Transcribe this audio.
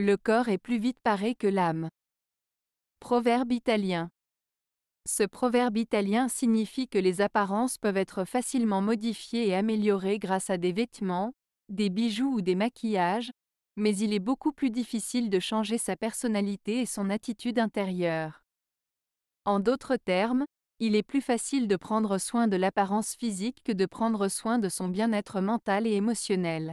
Le corps est plus vite paré que l'âme. Proverbe italien. Ce proverbe italien signifie que les apparences peuvent être facilement modifiées et améliorées grâce à des vêtements, des bijoux ou des maquillages, mais il est beaucoup plus difficile de changer sa personnalité et son attitude intérieure. En d'autres termes, il est plus facile de prendre soin de l'apparence physique que de prendre soin de son bien-être mental et émotionnel.